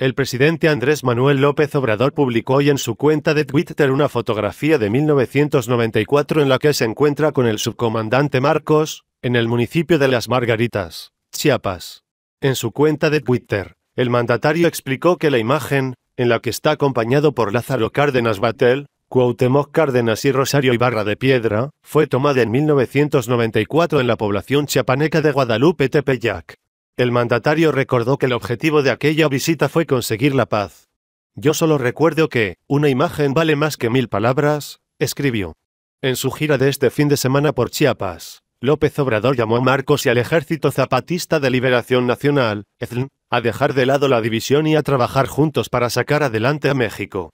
El presidente Andrés Manuel López Obrador publicó hoy en su cuenta de Twitter una fotografía de 1994 en la que se encuentra con el subcomandante Marcos, en el municipio de Las Margaritas, Chiapas. En su cuenta de Twitter, el mandatario explicó que la imagen, en la que está acompañado por Lázaro Cárdenas Batel, Cuauhtémoc Cárdenas y Rosario Ibarra de Piedra, fue tomada en 1994 en la población chiapaneca de Guadalupe Tepeyac. El mandatario recordó que el objetivo de aquella visita fue conseguir la paz. Yo solo recuerdo que, una imagen vale más que mil palabras, escribió. En su gira de este fin de semana por Chiapas, López Obrador llamó a Marcos y al Ejército Zapatista de Liberación Nacional, a dejar de lado la división y a trabajar juntos para sacar adelante a México.